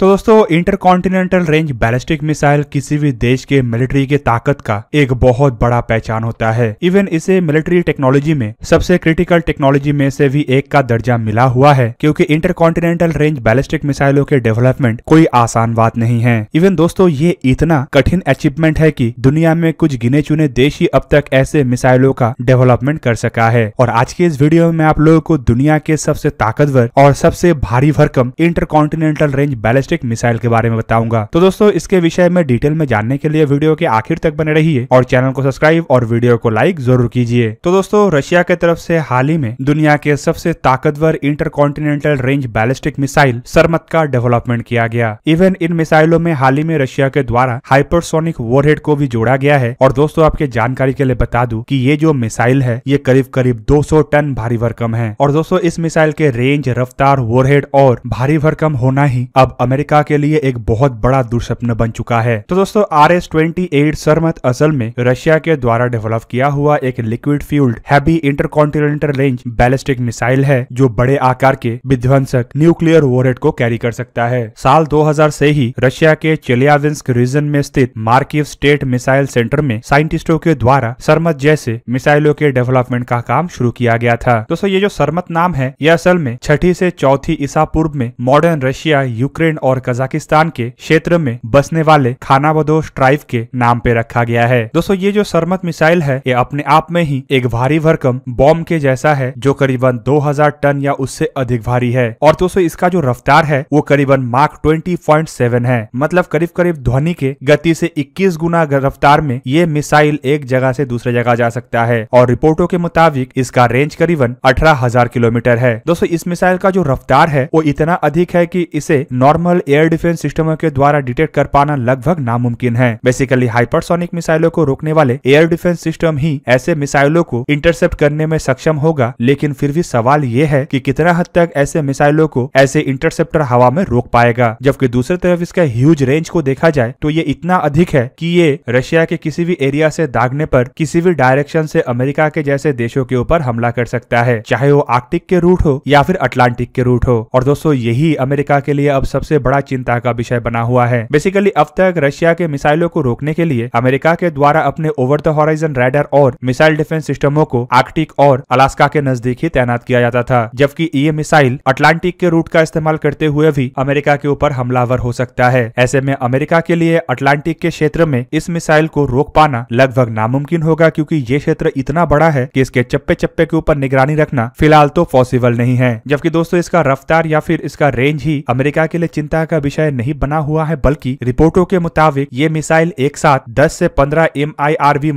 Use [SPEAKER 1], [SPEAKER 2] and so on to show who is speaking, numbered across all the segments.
[SPEAKER 1] तो दोस्तों intercontinental range ballistic missile किसी भी देश के मिलिट्री के ताकत का एक बहुत बड़ा पहचान होता है इवन इसे मिलिट्री टेक्नोलॉजी में सबसे क्रिटिकल टेक्नोलॉजी में से भी एक का दर्जा मिला हुआ है क्योंकि इंटरकॉन्टिनेंटल रेंज बैलिस्टिक मिसाइलों के डेवलपमेंट कोई आसान बात नहीं है इवन दोस्तों ये इतना कठिन अचीवमेंट है की दुनिया में कुछ गिने चुने देश ही अब तक ऐसे मिसाइलों का डेवलपमेंट कर सका है और आज के इस वीडियो में आप लोगों को दुनिया के सबसे ताकतवर और सबसे भारी भरकम intercontinental range ballist ballistic missile के बारे में बताऊंगा तो दोस्तों इसके विषय में डिटेल में जानने के लिए वीडियो के आखिर तक बने रहिए और चैनल को सब्सक्राइब और वीडियो को लाइक जरूर कीजिए तो दोस्तों रशिया के तरफ से हाल ही में दुनिया के सबसे ताकतवर intercontinental range ballistic missile Sarmat का डेवलपमेंट किया गया इवन इन मिसाइलों में हाल ही में रशिया के द्वारा हाइपरसोनिक वॉरहेड को भी जोड़ा गया है और दोस्तों आपके जानकारी के लिए बता दू की ये जो मिसाइल है ये करीब करीब 200 टन भारी भरकम है और दोस्तों इस मिसाइल के रेंज रफ्तार वॉरहेड और भारी भरकम होना ही अब अमेरिका अमेरिका के लिए एक बहुत बड़ा दुस्वप्न बन चुका है तो दोस्तों R S twenty eight Sarmat असल में रशिया के द्वारा डेवलप किया हुआ एक liquid fuelled heavy intercontinental range ballistic missile है जो बड़े आकार के विध्वंसक न्यूक्लियर वोरेट को कैरी कर सकता है साल दो से ही रशिया के चेलियाविंस्क रीजन में स्थित मार्किव स्टेट मिसाइल सेंटर में साइंटिस्टों के द्वारा सरमत जैसे मिसाइलों के डेवलपमेंट का काम शुरू किया गया था दोस्तों ये जो सरमत नाम है यह असल में छठी से चौथी ईसा पूर्व में मॉडर्न रशिया यूक्रेन और कजाकिस्तान के क्षेत्र में बसने वाले खानाबदोश ट्राइब के नाम पे रखा गया है दोस्तों ये जो सरमत मिसाइल है ये अपने आप में ही एक भारी भरकम बॉम्ब के जैसा है जो करीबन 2000 टन या उससे अधिक भारी है और दोस्तों इसका जो रफ्तार है वो करीबन मार्क 20.7 है मतलब करीब करीब ध्वनि के गति से 21 गुना रफ्तार में ये मिसाइल एक जगह से दूसरे जगह जा सकता है और रिपोर्टों के मुताबिक इसका रेंज करीबन अठारह किलोमीटर है दोस्तों इस मिसाइल का जो रफ्तार है वो इतना अधिक है की इसे नॉर्मल केवल एयर डिफेंस सिस्टमों के द्वारा डिटेक्ट कर पाना लगभग नामुमकिन है बेसिकली हाइपरसोनिक मिसाइलों को रोकने वाले एयर डिफेंस सिस्टम ही ऐसे मिसाइलों को इंटरसेप्ट करने में सक्षम होगा लेकिन फिर भी सवाल ये है कि कितना हद तक ऐसे मिसाइलों को ऐसे इंटरसेप्टर हवा में रोक पाएगा जबकि दूसरी तरफ इसका ह्यूज रेंज को देखा जाए तो ये इतना अधिक है की ये रशिया के किसी भी एरिया ऐसी दागने आरोप किसी भी डायरेक्शन ऐसी अमेरिका के जैसे देशों के ऊपर हमला कर सकता है चाहे वो आर्टिक के रूट हो या फिर अटलांटिक के रूट हो और दोस्तों यही अमेरिका के लिए अब सबसे बड़ा चिंता का विषय बना हुआ है बेसिकली अब तक रशिया के मिसाइलों को रोकने के लिए अमेरिका के द्वारा अपने ओवर द हॉराइजन रेडर और मिसाइल डिफेंस सिस्टमों को आर्कटिक और अलास्का के नजदीक ही तैनात किया जाता था जबकि ये मिसाइल अटलांटिक के रूट का इस्तेमाल करते हुए भी अमेरिका के ऊपर हमलावर हो सकता है ऐसे में अमेरिका के लिए अटलांटिक के क्षेत्र में इस मिसाइल को रोक पाना लगभग नामुमकिन होगा क्योंकि ये क्षेत्र इतना बड़ा है कि इसके चप्पे चप्पे के ऊपर निगरानी रखना फिलहाल तो पॉसिबल नहीं है जबकि दोस्तों इसका रफ्तार या फिर इसका रेंज ही अमेरिका के लिए चिंता चिंता का विषय नहीं बना हुआ है बल्कि रिपोर्टों के मुताबिक ये मिसाइल एक साथ 10 से 15 एम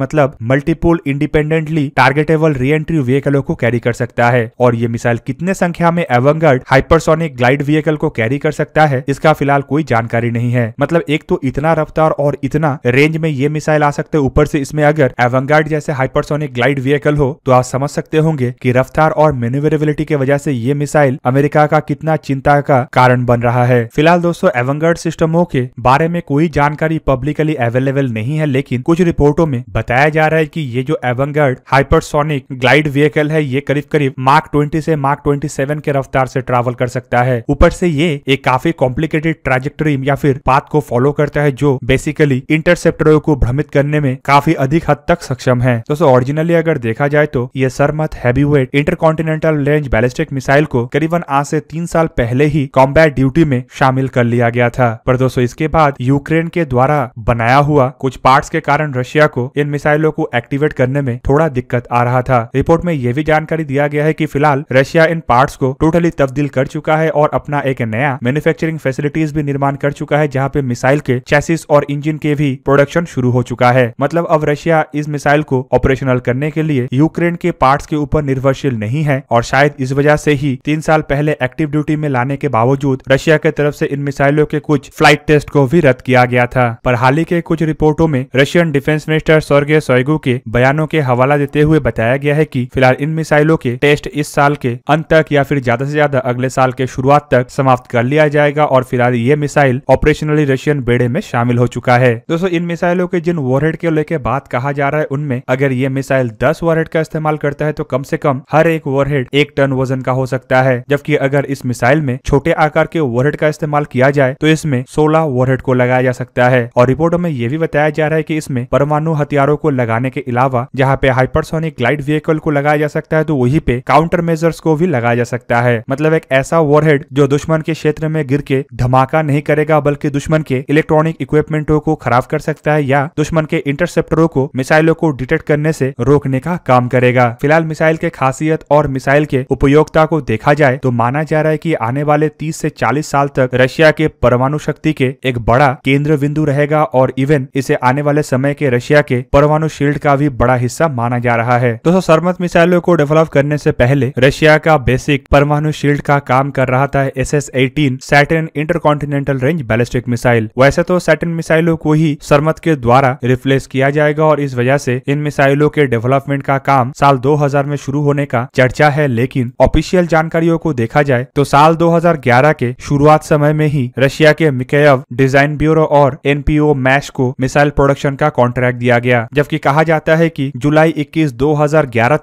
[SPEAKER 1] मतलब multiple independently targetable reentry व्हीकलों को कैरी कर सकता है और ये मिसाइल कितने संख्या में एवंगर्ड हाइपरसोनिक ग्लाइड व्हीकल को कैरी कर सकता है इसका फिलहाल कोई जानकारी नहीं है मतलब एक तो इतना रफ्तार और इतना रेंज में ये मिसाइल आ सकते ऊपर से इसमें अगर एवंगार्ड जैसे हाइपरसोनिक ग्लाइड व्हीकल हो तो आप समझ सकते होंगे कि रफ्तार और मेन्यूवरेबिलिटी की वजह से ये मिसाइल अमेरिका का कितना चिंता का कारण बन रहा है फिलहाल फिलहाल दोस्तों एवंगर्ड सिस्टमों के बारे में कोई जानकारी पब्लिकली अवेलेबल नहीं है लेकिन कुछ रिपोर्टों में बताया जा रहा है कि ये जो एवंगर्ड हाइपरसोनिक ग्लाइड व्हीकल है ये करीब करीब मार्क 20 से मार्क 27 के रफ्तार से ट्रैवल कर सकता है ऊपर से ये एक काफी कॉम्प्लिकेटेड ट्रेजेक्टरी या फिर पाथ को फॉलो करता है जो बेसिकली इंटरसेप्टरों को भ्रमित करने में काफी अधिक हद तक सक्षम है दोस्तों ओरिजिनली अगर देखा जाए तो ये Sarmat heavyweight intercontinental range ballistic missile को करीबन आज से तीन साल पहले ही कॉम्बैट ड्यूटी में शामिल शामिल कर लिया गया था पर दोस्तों इसके बाद यूक्रेन के द्वारा बनाया हुआ कुछ पार्ट के कारण रशिया को इन मिसाइलों को एक्टिवेट करने में थोड़ा दिक्कत आ रहा था रिपोर्ट में यह भी जानकारी दिया गया है की फिलहाल रशिया इन पार्ट को टोटली तब्दील कर चुका है और अपना एक नया मैन्युफैक्चरिंग फैसिलिटीज भी निर्माण कर चुका है जहाँ पे मिसाइल के चैसिस और इंजिन के भी प्रोडक्शन शुरू हो चुका है मतलब अब रशिया इस मिसाइल को ऑपरेशनल करने के लिए यूक्रेन के पार्ट्स के ऊपर निर्भरशील नहीं है और शायद इस वजह से ही तीन साल पहले एक्टिव ड्यूटी में लाने के बावजूद रशिया की तरफ से इन मिसाइलों के कुछ फ्लाइट टेस्ट को भी रद्द किया गया था पर हाल ही के कुछ रिपोर्टों में रशियन डिफेंस मिनिस्टर स्वर्गीय सोयगु के बयानों के हवाला देते हुए बताया गया है की फिलहाल इन मिसाइलों के टेस्ट इस साल के अंत तक या फिर ज्यादा ऐसी ज्यादा अगले साल के शुरुआत तक समाप्त कर लिया जाएगा और फिलहाल ये मिसाइल ऑपरेशनली रशियन बेड़े में शामिल हो चुका है दोस्तों इन मिसाइलों के जिन वॉरहेड के लेके बात कहा जा रहा है उनमें अगर ये मिसाइल दस वॉरहेड का इस्तेमाल करता है तो कम से कम हर एक वॉरहेड एक टन वजन का हो सकता है जबकि अगर इस मिसाइल में छोटे आकार के वॉरहेड का इस्तेमाल इस्तेमाल किया जाए तो इसमें सोलह वॉरहेड को लगाया जा सकता है और रिपोर्टों में यह भी बताया जा रहा है की इसमें परमाणु हथियारों को लगाने के अलावा जहाँ पे हाइपरसोनिक ग्लाइड व्हीकल को लगाया जा सकता है तो वही पे काउंटर मेजर्स को भी लगाया जा सकता है मतलब एक ऐसा वॉरहेड जो दुश्मन के क्षेत्र में गिर के धमाका नहीं करेगा बल्कि दुश्मन के इलेक्ट्रॉनिक इक्विपमेंटो को खराब कर सकता है या दुश्मन के इंटरसेप्टरों को मिसाइलों को डिटेक्ट करने से रोकने का काम करेगा फिलहाल मिसाइल के खासियत और मिसाइल के उपयोगता को देखा जाए तो माना जा रहा है की आने वाले तीस ऐसी चालीस साल तक रशिया के परमाणु शक्ति के एक बड़ा केंद्र बिंदु रहेगा और इवन इसे आने वाले समय के रशिया के परमाणु शील्ड का भी बड़ा हिस्सा माना जा रहा है दोस्तों सरमत मिसाइलों को डेवलप करने से पहले रशिया का बेसिक परमाणु शील्ड का काम कर रहा था S S eighteen Satan intercontinental range ballistic missile वैसे तो सैटन मिसाइलों को ही सरमत के द्वारा रिप्लेस किया जाएगा और इस वजह से इन मिसाइलों के डेवलपमेंट का काम साल 2000 में शुरू होने का चर्चा है लेकिन ऑफिशियल जानकारियों को देखा जाए तो साल 2011 के शुरुआत समय समय में ही रशिया के मिकेव डिजाइन ब्यूरो और एनपीओ मैश को मिसाइल प्रोडक्शन का कॉन्ट्रैक्ट दिया गया जबकि कहा जाता है की जुलाई इक्कीस दो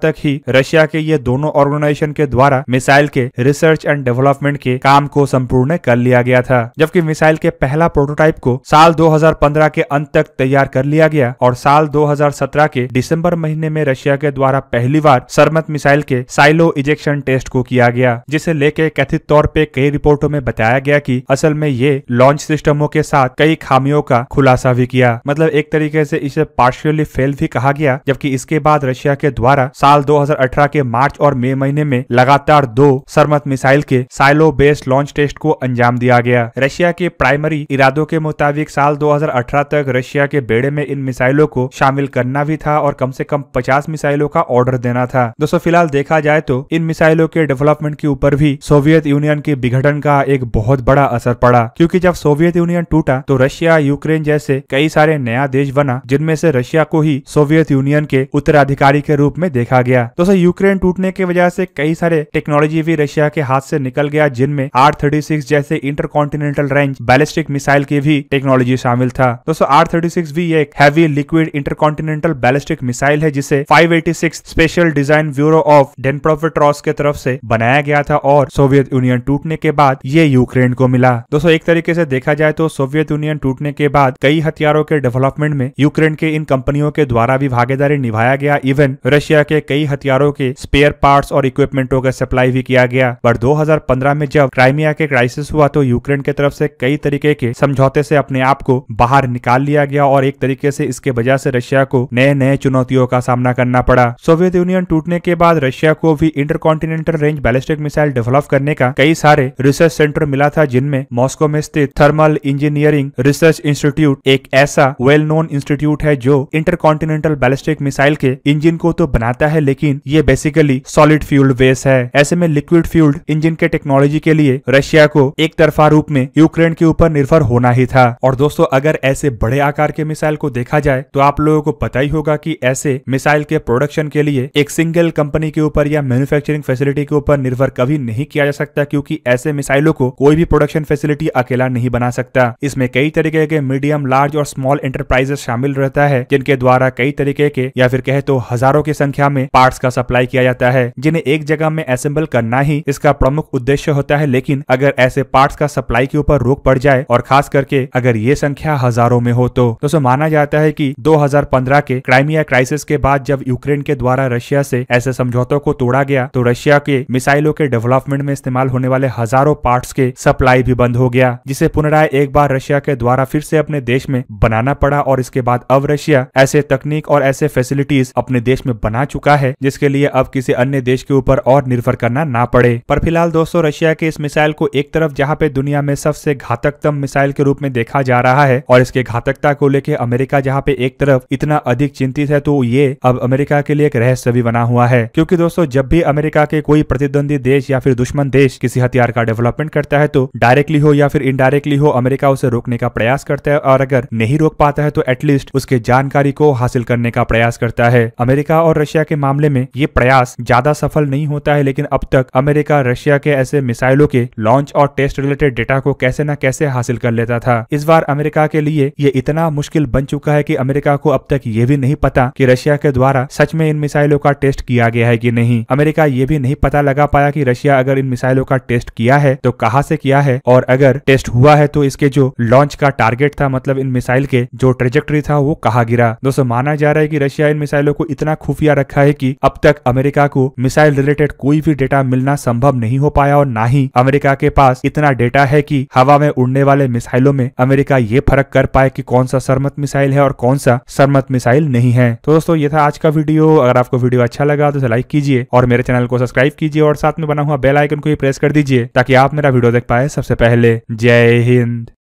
[SPEAKER 1] तक ही रशिया के ये दोनों ऑर्गेनाइजेशन के द्वारा मिसाइल के रिसर्च एंड डेवलपमेंट के काम को संपूर्ण कर लिया गया था जबकि मिसाइल के पहला प्रोटोटाइप को साल 2015 के अंत तक तैयार कर लिया गया और साल 2017 के दिसंबर महीने में रशिया के द्वारा पहली बार सरमत मिसाइल के साइलो इजेक्शन टेस्ट को किया गया जिसे लेके कथित तौर पे कई रिपोर्टों में बताया गया कि कि असल में ये लॉन्च सिस्टमों के साथ कई खामियों का खुलासा भी किया मतलब एक तरीके से इसे पार्शियली फेल भी कहा गया जबकि इसके बाद रशिया के द्वारा साल 2018 के मार्च और मई महीने में लगातार दो सरमत मिसाइल के साइलो बेस्ड लॉन्च टेस्ट को अंजाम दिया गया रशिया के प्राइमरी इरादों के मुताबिक साल 2018 तक रशिया के बेड़े में इन मिसाइलों को शामिल करना भी था और कम से कम 50 मिसाइलों का ऑर्डर देना था दोस्तों फिलहाल देखा जाए तो इन मिसाइलों के डेवलपमेंट के ऊपर भी सोवियत यूनियन के विघटन का एक बहुत बड़ा असर पड़ा क्योंकि जब सोवियत यूनियन टूटा तो रशिया यूक्रेन जैसे कई सारे नया देश बना जिनमें से रशिया को ही सोवियत यूनियन के उत्तराधिकारी के रूप में देखा गया दोस्तों यूक्रेन टूटने की वजह से कई सारे टेक्नोलॉजी भी रशिया के हाथ से निकल गया जिनमें आर थर्टी सिक्स जैसे intercontinental range ballistic missile की भी टेक्नोलॉजी शामिल था दोस्तों आर थर्टी सिक्स भी एक heavy liquid intercontinental ballistic missile है जिसे five eighty six special design bureau of Dnipropetrovsk के तरफ से बनाया गया था और सोवियत यूनियन टूटने के बाद ये यूक्रेन को मिला दोस्तों एक तरीके से देखा जाए तो सोवियत यूनियन टूटने के बाद कई हथियारों के डेवलपमेंट में यूक्रेन के इन कंपनियों के द्वारा भी भागीदारी निभाया गया इवन रशिया के कई हथियारों के स्पेयर पार्ट्स और इक्विपमेंटों का सप्लाई भी किया गया पर 2015 में जब क्राइमिया के क्राइसिस हुआ तो यूक्रेन के तरफ से कई तरीके के समझौते से अपने आप को बाहर निकाल लिया गया और एक तरीके से इसके वजह से रशिया को नए नए चुनौतियों का सामना करना पड़ा सोवियत यूनियन टूटने के बाद रशिया को भी intercontinental range ballistic missile develop करने का कई सारे रिसर्च सेंटर मिला था जिनमें मॉस्को में स्थित थर्मल इंजीनियरिंग रिसर्च इंस्टीट्यूट एक ऐसा वेल नोन इंस्टीट्यूट है जो इंटरकॉन्टिनेंटल बैलिस्टिक मिसाइल के इंजिन को तो बनाता है लेकिन ये बेसिकली सॉलिड फ्यूल्ड बेस है ऐसे में लिक्विड फ्यूल्ड इंजिन के टेक्नोलॉजी के लिए रशिया को एक तरफा रूप में यूक्रेन के ऊपर निर्भर होना ही था और दोस्तों अगर ऐसे बड़े आकार के मिसाइल को देखा जाए तो आप लोगों को पता ही होगा कि ऐसे मिसाइल के प्रोडक्शन के लिए एक सिंगल कंपनी के ऊपर या मैन्युफैक्चरिंग फैसिलिटी के ऊपर निर्भर कभी नहीं किया जा सकता क्योंकि ऐसे मिसाइलों को कोई भी प्रोडक्ट प्रोडक्शन फैसिलिटी अकेला नहीं बना सकता इसमें कई तरीके के मीडियम लार्ज और स्मॉल एंटरप्राइजेस शामिल रहता है जिनके द्वारा कई तरीके के या फिर कहे तो हजारों की संख्या में पार्ट का सप्लाई किया जाता है जिन्हें एक जगह में असेंबल करना ही इसका प्रमुख उद्देश्य होता है लेकिन अगर ऐसे पार्ट का सप्लाई के ऊपर रोक पड़ जाए और खास करके अगर ये संख्या हजारों में हो तो दोस्तों माना जाता है की दो के क्राइमिया क्राइसिस के बाद जब यूक्रेन के द्वारा रशिया से ऐसे समझौतों को तोड़ा गया तो रशिया के मिसाइलों के डेवलपमेंट में इस्तेमाल होने वाले हजारों पार्ट्स के सप्लाई आई भी बंद हो गया जिसे पुनराय एक बार रशिया के द्वारा फिर से अपने देश में बनाना पड़ा और इसके बाद अब रशिया ऐसे तकनीक और ऐसे फैसिलिटीज अपने देश में बना चुका है जिसके लिए अब किसी अन्य देश के ऊपर और निर्भर करना ना पड़े पर फिलहाल दोस्तों रशिया के इस मिसाइल को एक तरफ जहाँ पे दुनिया में सबसे घातकतम मिसाइल के रूप में देखा जा रहा है और इसके घातकता को लेकर अमेरिका जहाँ पे एक तरफ इतना अधिक चिंतित है तो ये अब अमेरिका के लिए एक रहस्य भी बना हुआ है क्योंकि दोस्तों जब भी अमेरिका के कोई प्रतिद्वंदी देश या फिर दुश्मन देश किसी हथियार का डेवलपमेंट करता है तो डायरेक्टली हो या फिर इनडायरेक्टली हो अमेरिका उसे रोकने का प्रयास करता है और अगर नहीं रोक पाता है तो एटलीस्ट उसके जानकारी को हासिल करने का प्रयास करता है अमेरिका और रशिया के मामले में ये प्रयास ज्यादा सफल नहीं होता है लेकिन अब तक अमेरिका रशिया के ऐसे मिसाइलों के लॉन्च और टेस्ट रिलेटेड डेटा को कैसे न कैसे हासिल कर लेता था इस बार अमेरिका के लिए ये इतना मुश्किल बन चुका है की अमेरिका को अब तक ये भी नहीं पता की रशिया के द्वारा सच में इन मिसाइलों का टेस्ट किया गया है की नहीं अमेरिका ये भी नहीं पता लगा पाया की रशिया अगर इन मिसाइलों का टेस्ट किया है तो कहाँ से किया है है और अगर टेस्ट हुआ है तो इसके जो लॉन्च का टारगेट था मतलब इन मिसाइल के जो ट्रेजेक्ट्री था वो कहा गिरा दोस्तों माना जा रहा है कि रशिया इन मिसाइलों को इतना खुफिया रखा है कि अब तक अमेरिका को मिसाइल रिलेटेड कोई भी डेटा मिलना संभव नहीं हो पाया और ना ही अमेरिका के पास इतना डेटा है कि हवा में उड़ने वाले मिसाइलों में अमेरिका ये फर्क कर पाए कि कौन सा सरमत मिसाइल है और कौन सा सरमत मिसाइल नहीं है तो दोस्तों ये था आज का वीडियो अगर आपको वीडियो अच्छा लगा तो लाइक कीजिए और मेरे चैनल को सब्सक्राइब कीजिए और साथ में बना हुआ बेल आइकन को ही प्रेस कर दीजिए ताकि आप मेरा वीडियो देख पाए सबसे सबसे पहले जय हिंद